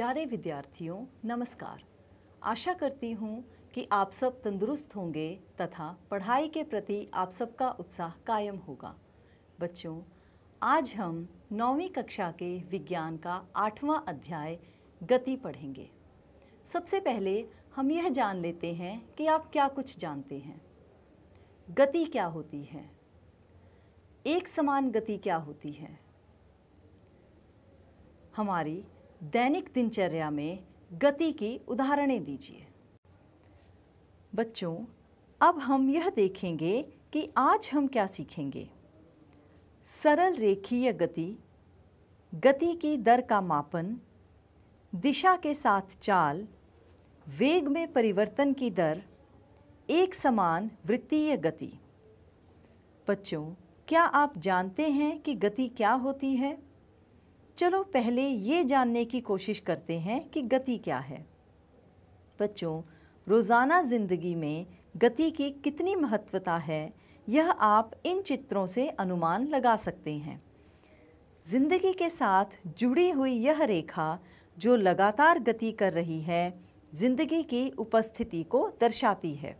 प्यारे विद्यार्थियों नमस्कार आशा करती हूँ कि आप सब तंदुरुस्त होंगे तथा पढ़ाई के प्रति आप सबका उत्साह कायम होगा बच्चों आज हम नौवीं कक्षा के विज्ञान का आठवां अध्याय गति पढ़ेंगे सबसे पहले हम यह जान लेते हैं कि आप क्या कुछ जानते हैं गति क्या होती है एक समान गति क्या होती है हमारी दैनिक दिनचर्या में गति की उदाहरणें दीजिए बच्चों अब हम यह देखेंगे कि आज हम क्या सीखेंगे सरल रेखीय गति गति की दर का मापन दिशा के साथ चाल वेग में परिवर्तन की दर एक समान वृत्तीय गति बच्चों क्या आप जानते हैं कि गति क्या होती है चलो पहले ये जानने की कोशिश करते हैं कि गति क्या है बच्चों रोज़ाना ज़िंदगी में गति की कितनी महत्वता है यह आप इन चित्रों से अनुमान लगा सकते हैं ज़िंदगी के साथ जुड़ी हुई यह रेखा जो लगातार गति कर रही है ज़िंदगी की उपस्थिति को दर्शाती है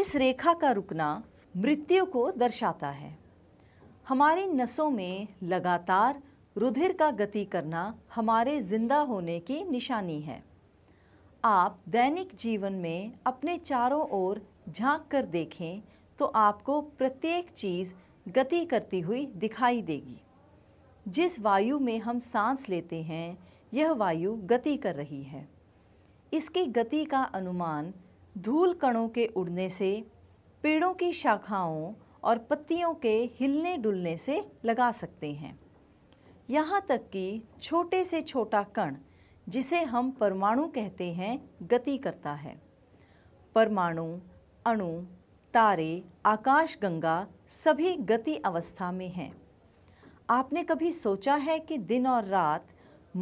इस रेखा का रुकना मृत्यु को दर्शाता है हमारी नसों में लगातार रुधिर का गति करना हमारे जिंदा होने की निशानी है आप दैनिक जीवन में अपने चारों ओर झांक कर देखें तो आपको प्रत्येक चीज़ गति करती हुई दिखाई देगी जिस वायु में हम सांस लेते हैं यह वायु गति कर रही है इसकी गति का अनुमान धूल कणों के उड़ने से पेड़ों की शाखाओं और पत्तियों के हिलने डुलने से लगा सकते हैं यहाँ तक कि छोटे से छोटा कण जिसे हम परमाणु कहते हैं गति करता है परमाणु अणु तारे आकाशगंगा सभी गति अवस्था में हैं आपने कभी सोचा है कि दिन और रात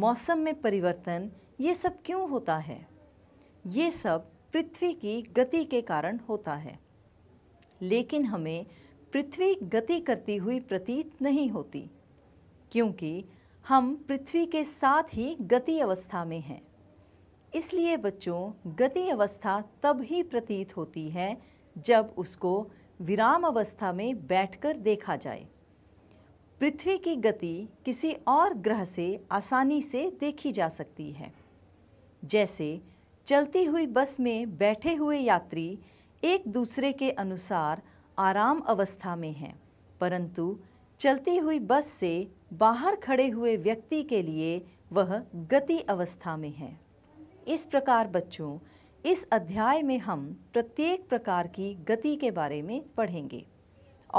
मौसम में परिवर्तन ये सब क्यों होता है ये सब पृथ्वी की गति के कारण होता है लेकिन हमें पृथ्वी गति करती हुई प्रतीत नहीं होती क्योंकि हम पृथ्वी के साथ ही गति अवस्था में हैं इसलिए बच्चों गति अवस्था तब ही प्रतीत होती है जब उसको विराम अवस्था में बैठकर देखा जाए पृथ्वी की गति किसी और ग्रह से आसानी से देखी जा सकती है जैसे चलती हुई बस में बैठे हुए यात्री एक दूसरे के अनुसार आराम अवस्था में हैं परंतु चलती हुई बस से बाहर खड़े हुए व्यक्ति के लिए वह गति अवस्था में है इस प्रकार बच्चों इस अध्याय में हम प्रत्येक प्रकार की गति के बारे में पढ़ेंगे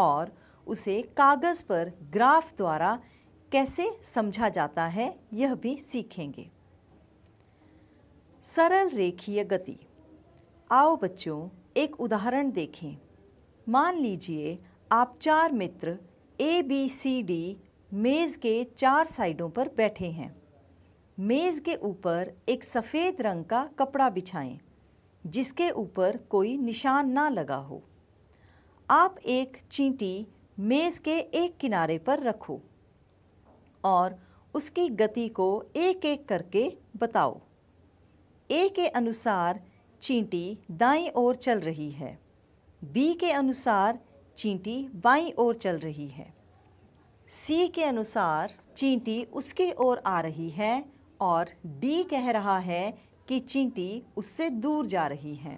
और उसे कागज़ पर ग्राफ द्वारा कैसे समझा जाता है यह भी सीखेंगे सरल रेखीय गति आओ बच्चों एक उदाहरण देखें मान लीजिए आप चार मित्र ए बी सी डी मेज़ के चार साइडों पर बैठे हैं मेज़ के ऊपर एक सफ़ेद रंग का कपड़ा बिछाएं जिसके ऊपर कोई निशान ना लगा हो आप एक चींटी मेज़ के एक किनारे पर रखो और उसकी गति को एक एक करके बताओ ए के अनुसार चींटी दाई ओर चल रही है बी के अनुसार चींटी बाई ओर चल रही है सी के अनुसार चींटी उसकी ओर आ रही है और डी कह रहा है कि चींटी उससे दूर जा रही है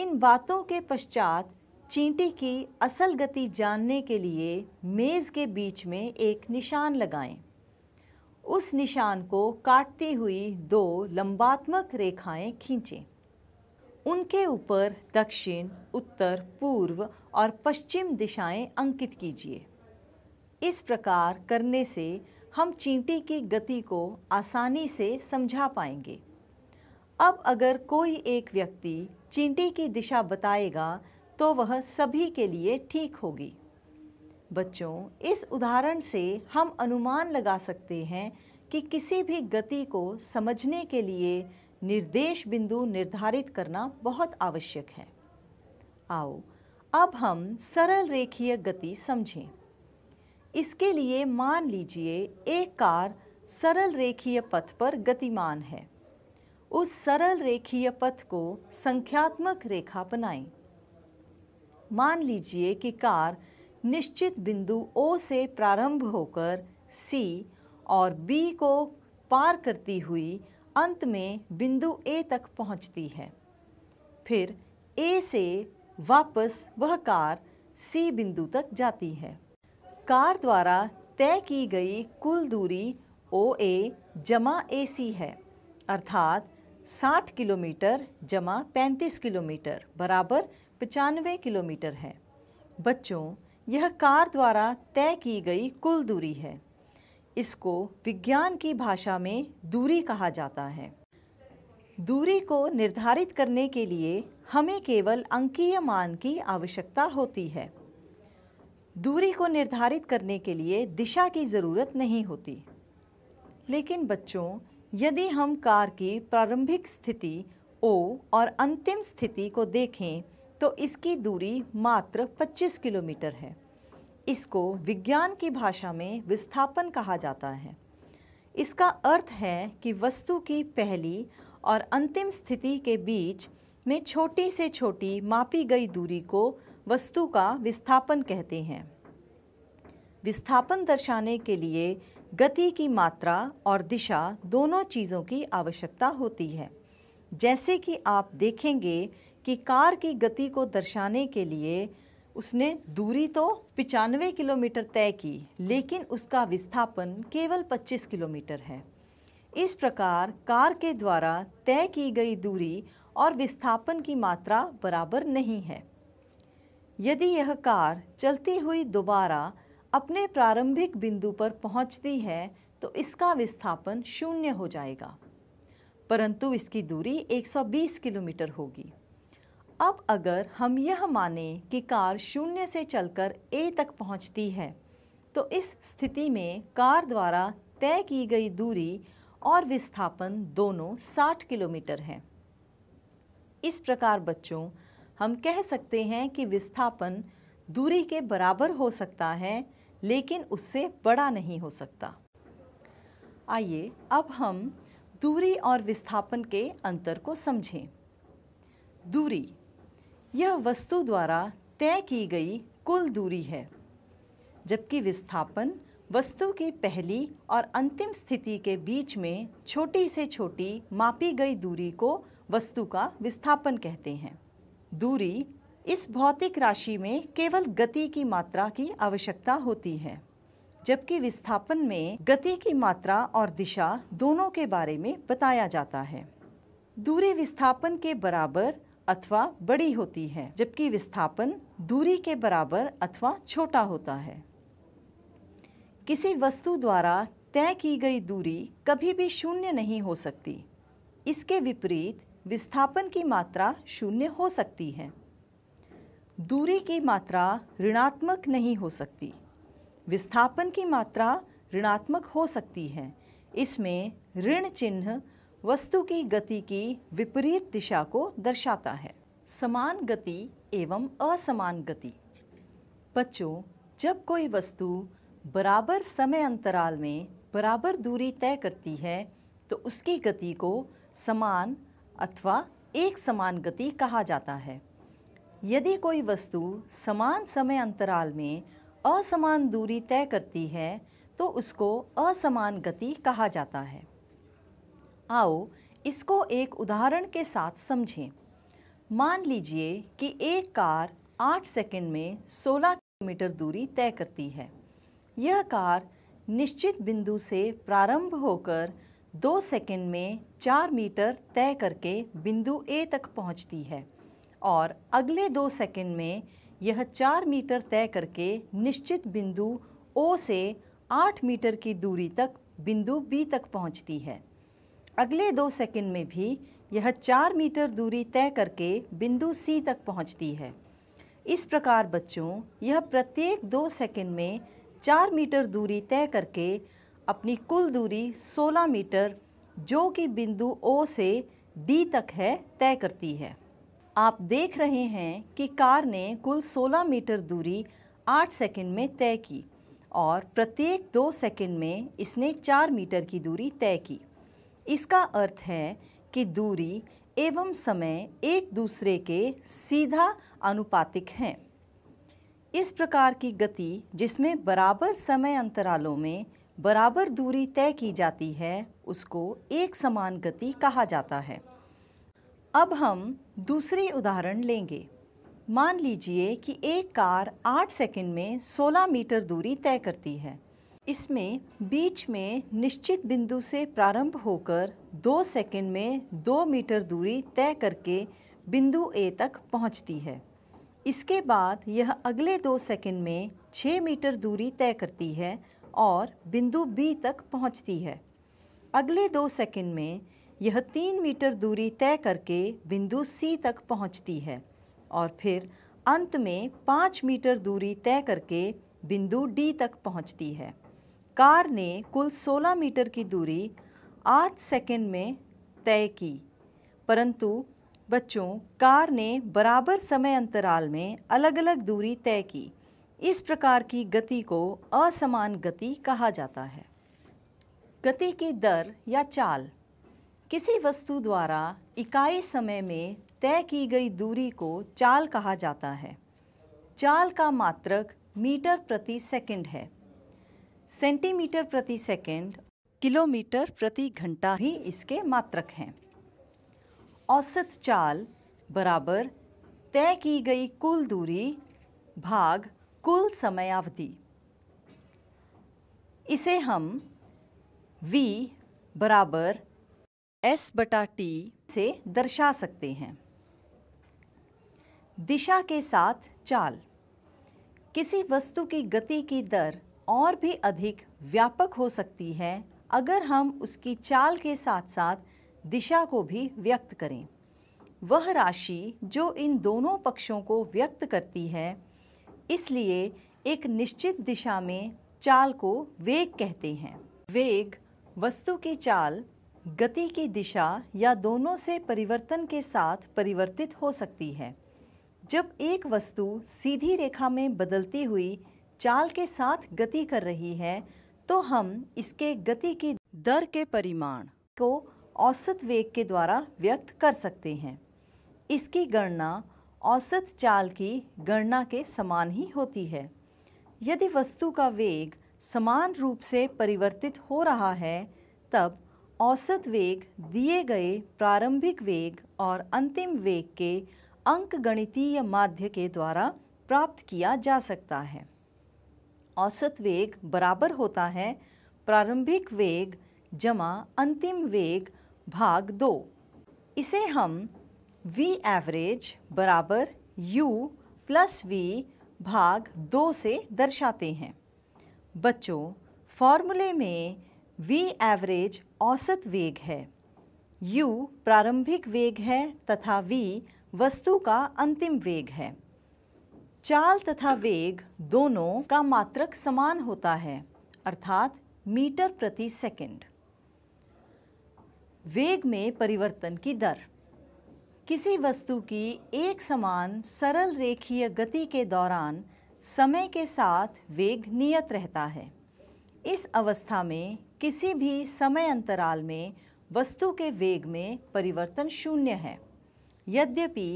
इन बातों के पश्चात चींटी की असल गति जानने के लिए मेज़ के बीच में एक निशान लगाएं। उस निशान को काटती हुई दो लंबात्मक रेखाएं खींचें उनके ऊपर दक्षिण उत्तर पूर्व और पश्चिम दिशाएं अंकित कीजिए इस प्रकार करने से हम चींटी की गति को आसानी से समझा पाएंगे अब अगर कोई एक व्यक्ति चींटी की दिशा बताएगा तो वह सभी के लिए ठीक होगी बच्चों इस उदाहरण से हम अनुमान लगा सकते हैं कि किसी भी गति को समझने के लिए निर्देश बिंदु निर्धारित करना बहुत आवश्यक है आओ अब हम सरल रेखीय गति समझें इसके लिए मान लीजिए एक कार सरल रेखीय पथ पर गतिमान है उस सरल रेखीय पथ को संख्यात्मक रेखा बनाएं। मान लीजिए कि कार निश्चित बिंदु ओ से प्रारंभ होकर सी और बी को पार करती हुई अंत में बिंदु ए तक पहुंचती है फिर ए से वापस वह कार सी बिंदु तक जाती है कार द्वारा तय की गई कुल दूरी ओ ए जमा ए सी है अर्थात 60 किलोमीटर जमा 35 किलोमीटर बराबर पचानवे किलोमीटर है बच्चों यह कार द्वारा तय की गई कुल दूरी है इसको विज्ञान की भाषा में दूरी कहा जाता है दूरी को निर्धारित करने के लिए हमें केवल अंकीय मान की आवश्यकता होती है दूरी को निर्धारित करने के लिए दिशा की ज़रूरत नहीं होती लेकिन बच्चों यदि हम कार की प्रारंभिक स्थिति ओ और अंतिम स्थिति को देखें तो इसकी दूरी मात्र 25 किलोमीटर है इसको विज्ञान की भाषा में विस्थापन कहा जाता है इसका अर्थ है कि वस्तु की पहली और अंतिम स्थिति के बीच में छोटी से छोटी मापी गई दूरी को वस्तु का विस्थापन कहते हैं विस्थापन दर्शाने के लिए गति की मात्रा और दिशा दोनों चीज़ों की आवश्यकता होती है जैसे कि आप देखेंगे कि कार की गति को दर्शाने के लिए उसने दूरी तो पचानवे किलोमीटर तय की लेकिन उसका विस्थापन केवल 25 किलोमीटर है इस प्रकार कार के द्वारा तय की गई दूरी और विस्थापन की मात्रा बराबर नहीं है यदि यह कार चलती हुई दोबारा अपने प्रारंभिक बिंदु पर पहुंचती है तो इसका विस्थापन शून्य हो जाएगा परंतु इसकी दूरी 120 किलोमीटर होगी अब अगर हम यह माने कि कार शून्य से चलकर ए तक पहुंचती है तो इस स्थिति में कार द्वारा तय की गई दूरी और विस्थापन दोनों 60 किलोमीटर हैं इस प्रकार बच्चों हम कह सकते हैं कि विस्थापन दूरी के बराबर हो सकता है लेकिन उससे बड़ा नहीं हो सकता आइए अब हम दूरी और विस्थापन के अंतर को समझें दूरी यह वस्तु द्वारा तय की गई कुल दूरी है जबकि विस्थापन वस्तु की पहली और अंतिम स्थिति के बीच में छोटी से छोटी मापी गई दूरी को वस्तु का विस्थापन कहते हैं दूरी इस भौतिक राशि में केवल गति की मात्रा की आवश्यकता होती है जबकि विस्थापन में गति की मात्रा और दिशा दोनों के बारे में बताया जाता है दूरी विस्थापन के बराबर अथवा बड़ी होती है जबकि विस्थापन दूरी के बराबर अथवा छोटा होता है किसी वस्तु द्वारा तय की गई दूरी कभी भी शून्य नहीं हो सकती इसके विपरीत विस्थापन की मात्रा शून्य हो सकती है दूरी की मात्रा ऋणात्मक नहीं हो सकती विस्थापन की मात्रा ऋणात्मक हो सकती है इसमें ऋण चिन्ह वस्तु की गति की विपरीत दिशा को दर्शाता है समान गति एवं असमान गति बच्चों जब कोई वस्तु बराबर समय अंतराल में बराबर दूरी तय करती है तो उसकी गति को समान अथवा एक समान गति कहा जाता है यदि कोई वस्तु समान समय अंतराल में असमान दूरी तय करती है तो उसको असमान गति कहा जाता है आओ इसको एक उदाहरण के साथ समझें मान लीजिए कि एक कार 8 सेकंड में 16 किलोमीटर दूरी तय करती है यह कार निश्चित बिंदु से प्रारंभ होकर दो सेकंड में चार मीटर तय करके बिंदु ए तक पहुंचती है और अगले दो सेकंड में यह चार मीटर तय करके निश्चित बिंदु ओ से आठ मीटर की दूरी तक बिंदु बी तक पहुंचती है अगले दो सेकंड में भी यह चार मीटर दूरी तय करके बिंदु सी तक पहुंचती है इस प्रकार बच्चों यह प्रत्येक दो सेकंड में चार मीटर दूरी तय करके अपनी कुल दूरी 16 मीटर जो कि बिंदु ओ से डी तक है तय करती है आप देख रहे हैं कि कार ने कुल 16 मीटर दूरी 8 सेकंड में तय की और प्रत्येक दो सेकंड में इसने चार मीटर की दूरी तय की इसका अर्थ है कि दूरी एवं समय एक दूसरे के सीधा अनुपातिक हैं इस प्रकार की गति जिसमें बराबर समय अंतरालों में बराबर दूरी तय की जाती है उसको एक समान गति कहा जाता है अब हम दूसरे उदाहरण लेंगे मान लीजिए कि एक कार 8 सेकंड में 16 मीटर दूरी तय करती है इसमें बीच में निश्चित बिंदु से प्रारंभ होकर 2 सेकंड में 2 मीटर दूरी तय करके बिंदु ए तक पहुंचती है इसके बाद यह अगले 2 सेकंड में 6 मीटर दूरी तय करती है और बिंदु बी तक पहुंचती है अगले दो सेकंड में यह तीन मीटर दूरी तय करके बिंदु सी तक पहुंचती है और फिर अंत में पाँच मीटर दूरी तय करके बिंदु डी तक पहुंचती है कार ने कुल 16 मीटर की दूरी 8 सेकंड में तय की परंतु बच्चों कार ने बराबर समय अंतराल में अलग अलग दूरी तय की इस प्रकार की गति को असमान गति कहा जाता है गति की दर या चाल किसी वस्तु द्वारा इकाई समय में तय की गई दूरी को चाल कहा जाता है चाल का मात्रक मीटर प्रति सेकंड है सेंटीमीटर प्रति सेकंड किलोमीटर प्रति घंटा ही इसके मात्रक हैं औसत चाल बराबर तय की गई कुल दूरी भाग कुल समयावधि इसे हम v बराबर s बटा t से दर्शा सकते हैं दिशा के साथ चाल किसी वस्तु की गति की दर और भी अधिक व्यापक हो सकती है अगर हम उसकी चाल के साथ साथ दिशा को भी व्यक्त करें वह राशि जो इन दोनों पक्षों को व्यक्त करती है इसलिए एक निश्चित दिशा में चाल को वेग कहते हैं वेग वस्तु की चाल गति की दिशा या दोनों से परिवर्तन के साथ परिवर्तित हो सकती है जब एक वस्तु सीधी रेखा में बदलती हुई चाल के साथ गति कर रही है तो हम इसके गति की दर के परिमाण को औसत वेग के द्वारा व्यक्त कर सकते हैं इसकी गणना औसत चाल की गणना के समान ही होती है यदि वस्तु का वेग समान रूप से परिवर्तित हो रहा है तब औसत वेग दिए गए प्रारंभिक वेग और अंतिम वेग के अंक गणितीय माध्य के द्वारा प्राप्त किया जा सकता है औसत वेग बराबर होता है प्रारंभिक वेग जमा अंतिम वेग भाग दो इसे हम वी एवरेज बराबर U प्लस वी भाग दो से दर्शाते हैं बच्चों फॉर्मूले में वी एवरेज औसत वेग है U प्रारंभिक वेग है तथा v वस्तु का अंतिम वेग है चाल तथा वेग दोनों का मात्रक समान होता है अर्थात मीटर प्रति सेकंड। वेग में परिवर्तन की दर किसी वस्तु की एक समान सरल रेखीय गति के दौरान समय के साथ वेग नियत रहता है इस अवस्था में किसी भी समय अंतराल में वस्तु के वेग में परिवर्तन शून्य है यद्यपि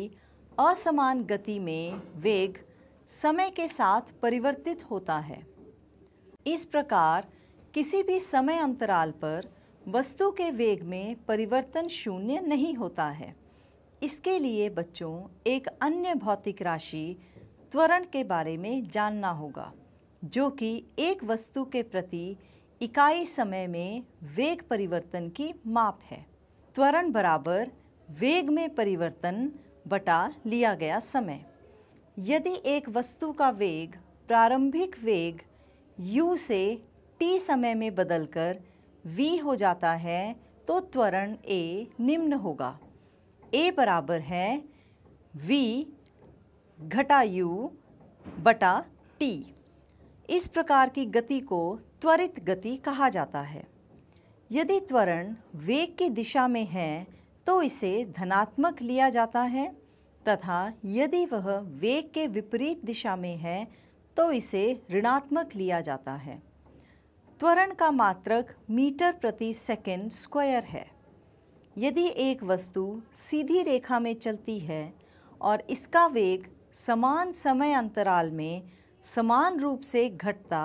असमान गति में वेग समय के साथ परिवर्तित होता है इस प्रकार किसी भी समय अंतराल पर वस्तु के वेग में परिवर्तन शून्य नहीं होता है इसके लिए बच्चों एक अन्य भौतिक राशि त्वरण के बारे में जानना होगा जो कि एक वस्तु के प्रति इकाई समय में वेग परिवर्तन की माप है त्वरण बराबर वेग में परिवर्तन बटा लिया गया समय यदि एक वस्तु का वेग प्रारंभिक वेग u से t समय में बदलकर v हो जाता है तो त्वरण a निम्न होगा ए बराबर है वी घटा यू बटा टी इस प्रकार की गति को त्वरित गति कहा जाता है यदि त्वरण वेग की दिशा में है तो इसे धनात्मक लिया जाता है तथा यदि वह वेग के विपरीत दिशा में है तो इसे ऋणात्मक लिया जाता है त्वरण का मात्रक मीटर प्रति सेकंड स्क्वायर है यदि एक वस्तु सीधी रेखा में चलती है और इसका वेग समान समय अंतराल में समान रूप से घटता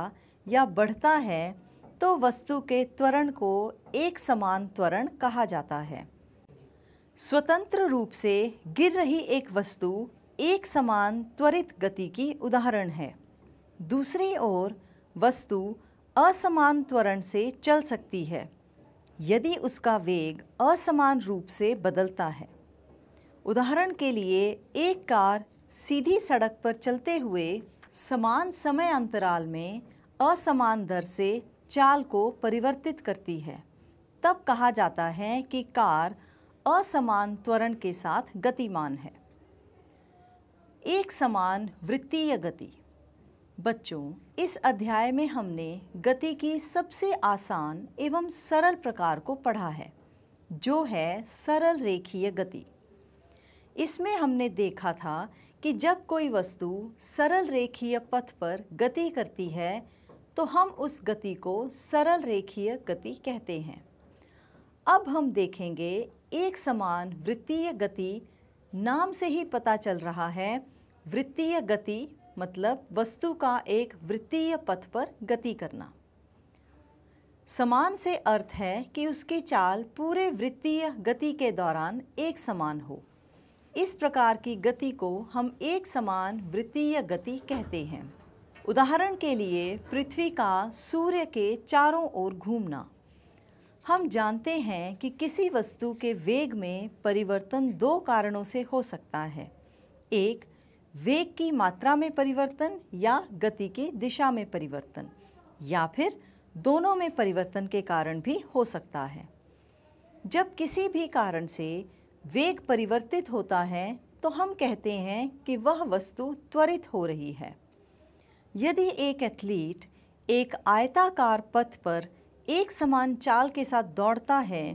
या बढ़ता है तो वस्तु के त्वरण को एक समान त्वरण कहा जाता है स्वतंत्र रूप से गिर रही एक वस्तु एक समान त्वरित गति की उदाहरण है दूसरी ओर वस्तु असमान त्वरण से चल सकती है यदि उसका वेग असमान रूप से बदलता है उदाहरण के लिए एक कार सीधी सड़क पर चलते हुए समान समय अंतराल में असमान दर से चाल को परिवर्तित करती है तब कहा जाता है कि कार असमान त्वरण के साथ गतिमान है एक समान वृत्तीय गति बच्चों इस अध्याय में हमने गति की सबसे आसान एवं सरल प्रकार को पढ़ा है जो है सरल रेखीय गति इसमें हमने देखा था कि जब कोई वस्तु सरल रेखीय पथ पर गति करती है तो हम उस गति को सरल रेखीय गति कहते हैं अब हम देखेंगे एक समान वृत्तीय गति नाम से ही पता चल रहा है वृत्तीय गति मतलब वस्तु का एक वृत्तीय पथ पर गति करना समान से अर्थ है कि उसकी चाल पूरे वृत्तीय गति के दौरान एक समान हो इस प्रकार की गति को हम एक समान वृत्तीय गति कहते हैं उदाहरण के लिए पृथ्वी का सूर्य के चारों ओर घूमना हम जानते हैं कि किसी वस्तु के वेग में परिवर्तन दो कारणों से हो सकता है एक वेग की मात्रा में परिवर्तन या गति की दिशा में परिवर्तन या फिर दोनों में परिवर्तन के कारण भी हो सकता है जब किसी भी कारण से वेग परिवर्तित होता है तो हम कहते हैं कि वह वस्तु त्वरित हो रही है यदि एक एथलीट एक आयताकार पथ पर एक समान चाल के साथ दौड़ता है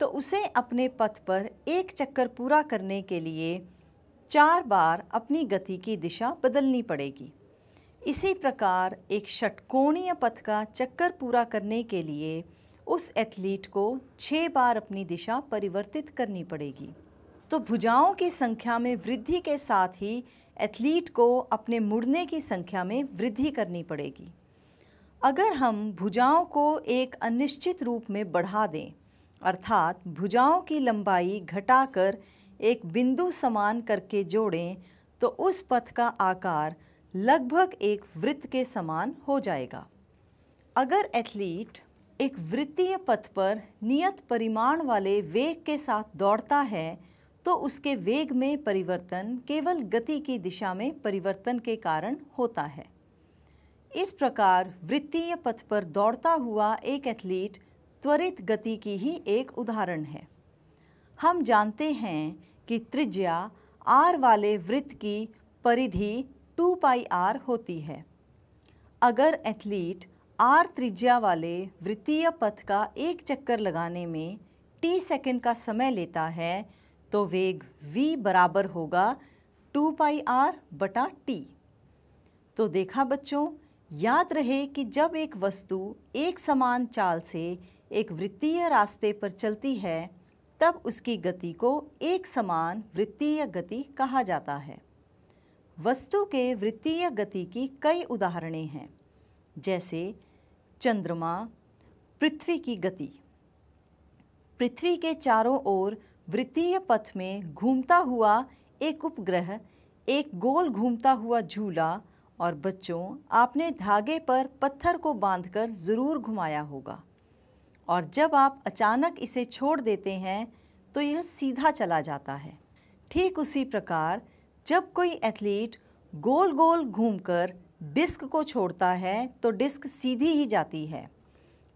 तो उसे अपने पथ पर एक चक्कर पूरा करने के लिए चार बार अपनी गति की दिशा बदलनी पड़ेगी इसी प्रकार एक षटकोणीय पथ का चक्कर पूरा करने के लिए उस एथलीट को छः बार अपनी दिशा परिवर्तित करनी पड़ेगी तो भुजाओं की संख्या में वृद्धि के साथ ही एथलीट को अपने मुड़ने की संख्या में वृद्धि करनी पड़ेगी अगर हम भुजाओं को एक अनिश्चित रूप में बढ़ा दें अर्थात भुजाओं की लंबाई घटाकर एक बिंदु समान करके जोड़ें तो उस पथ का आकार लगभग एक वृत्त के समान हो जाएगा अगर एथलीट एक वृत्तीय पथ पर नियत परिमाण वाले वेग के साथ दौड़ता है तो उसके वेग में परिवर्तन केवल गति की दिशा में परिवर्तन के कारण होता है इस प्रकार वृत्तीय पथ पर दौड़ता हुआ एक एथलीट त्वरित गति की ही एक उदाहरण है हम जानते हैं कि त्रिज्या आर वाले वृत्त की परिधि टू पाई आर होती है अगर एथलीट आर त्रिज्या वाले वृत्तीय पथ का एक चक्कर लगाने में टी सेकंड का समय लेता है तो वेग v बराबर होगा टू पाई आर बटा टी तो देखा बच्चों याद रहे कि जब एक वस्तु एक समान चाल से एक वृत्तीय रास्ते पर चलती है तब उसकी गति को एक समान वृत्तीय गति कहा जाता है वस्तु के वृत्तीय गति की कई उदाहरणें हैं जैसे चंद्रमा पृथ्वी की गति पृथ्वी के चारों ओर वृत्तीय पथ में घूमता हुआ एक उपग्रह एक गोल घूमता हुआ झूला और बच्चों आपने धागे पर पत्थर को बांधकर ज़रूर घुमाया होगा और जब आप अचानक इसे छोड़ देते हैं तो यह सीधा चला जाता है ठीक उसी प्रकार जब कोई एथलीट गोल गोल घूमकर डिस्क को छोड़ता है तो डिस्क सीधी ही जाती है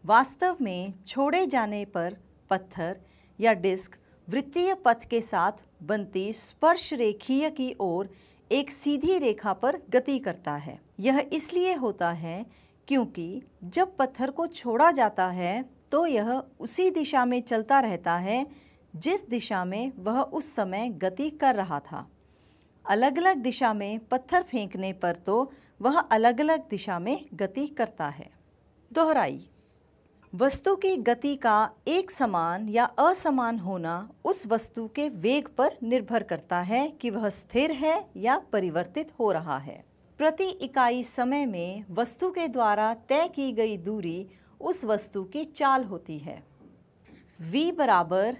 वास्तव में छोड़े जाने पर पत्थर या डिस्क वृत्तीय पथ के साथ बनती स्पर्श रेखीय की ओर एक सीधी रेखा पर गति करता है यह इसलिए होता है क्योंकि जब पत्थर को छोड़ा जाता है तो यह उसी दिशा में चलता रहता है जिस दिशा में वह उस समय गति कर रहा था अलग अलग दिशा में पत्थर फेंकने पर तो वह अलग अलग दिशा में गति करता है दोहराई वस्तु की गति का एक समान या असमान होना उस वस्तु के वेग पर निर्भर करता है कि वह स्थिर है या परिवर्तित हो रहा है प्रति इकाई समय में वस्तु के द्वारा तय की गई दूरी उस वस्तु की चाल होती है v बराबर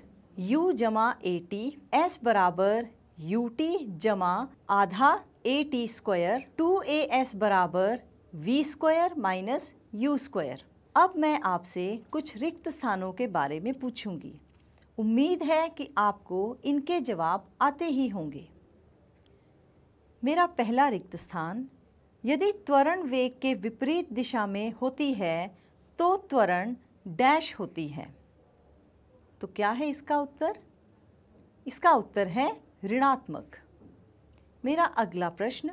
u जमा ए टी एस बराबर यू टी जमा आधा a t square two a s बराबर v square minus u square अब मैं आपसे कुछ रिक्त स्थानों के बारे में पूछूंगी उम्मीद है कि आपको इनके जवाब आते ही होंगे मेरा पहला रिक्त स्थान यदि त्वरण वेग के विपरीत दिशा में होती है तो त्वरण डैश होती है तो क्या है इसका उत्तर इसका उत्तर है ऋणात्मक मेरा अगला प्रश्न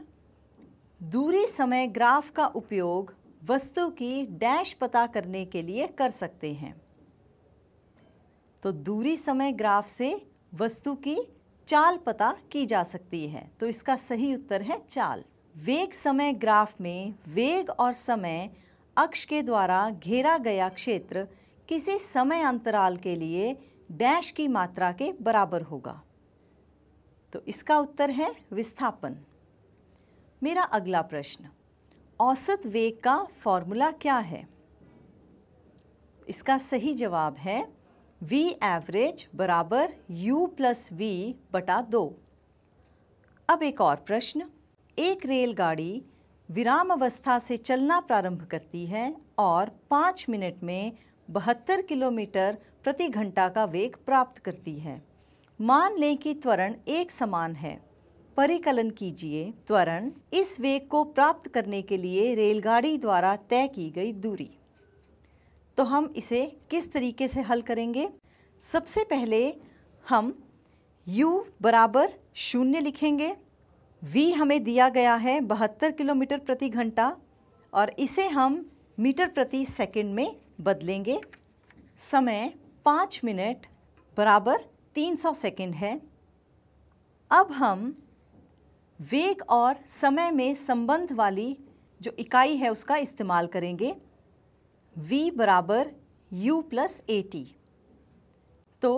दूरी समय ग्राफ का उपयोग वस्तु की डैश पता करने के लिए कर सकते हैं तो दूरी समय ग्राफ से वस्तु की चाल पता की जा सकती है तो इसका सही उत्तर है चाल वेग समय ग्राफ में वेग और समय अक्ष के द्वारा घेरा गया क्षेत्र किसी समय अंतराल के लिए डैश की मात्रा के बराबर होगा तो इसका उत्तर है विस्थापन मेरा अगला प्रश्न औसत वेग का फॉर्मूला क्या है इसका सही जवाब है v एवरेज बराबर u प्लस वी बटा दो अब एक और प्रश्न एक रेलगाड़ी विराम अवस्था से चलना प्रारंभ करती है और पाँच मिनट में बहत्तर किलोमीटर प्रति घंटा का वेग प्राप्त करती है मान लें कि त्वरण एक समान है परिकलन कीजिए त्वरण इस वेग को प्राप्त करने के लिए रेलगाड़ी द्वारा तय की गई दूरी तो हम इसे किस तरीके से हल करेंगे सबसे पहले हम u बराबर शून्य लिखेंगे वी हमें दिया गया है बहत्तर किलोमीटर प्रति घंटा और इसे हम मीटर प्रति सेकंड में बदलेंगे समय पाँच मिनट बराबर तीन सौ सेकेंड है अब हम वेग और समय में संबंध वाली जो इकाई है उसका इस्तेमाल करेंगे v बराबर यू प्लस ए तो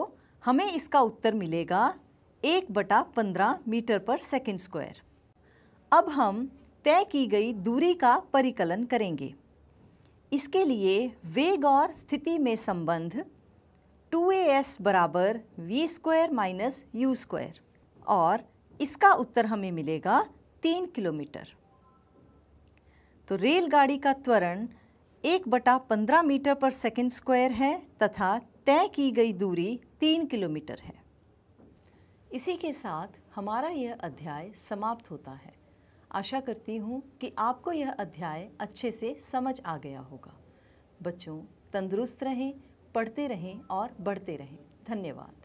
हमें इसका उत्तर मिलेगा एक बटा पंद्रह मीटर पर सेकेंड स्क्वायर अब हम तय की गई दूरी का परिकलन करेंगे इसके लिए वेग और स्थिति में संबंध 2as बराबर v square minus u square और इसका उत्तर हमें मिलेगा तीन किलोमीटर तो रेलगाड़ी का त्वरण एक बटा पंद्रह मीटर पर सेकंड स्क्वायर है तथा तय की गई दूरी तीन किलोमीटर है इसी के साथ हमारा यह अध्याय समाप्त होता है आशा करती हूँ कि आपको यह अध्याय अच्छे से समझ आ गया होगा बच्चों तंदुरुस्त रहें पढ़ते रहें और बढ़ते रहें धन्यवाद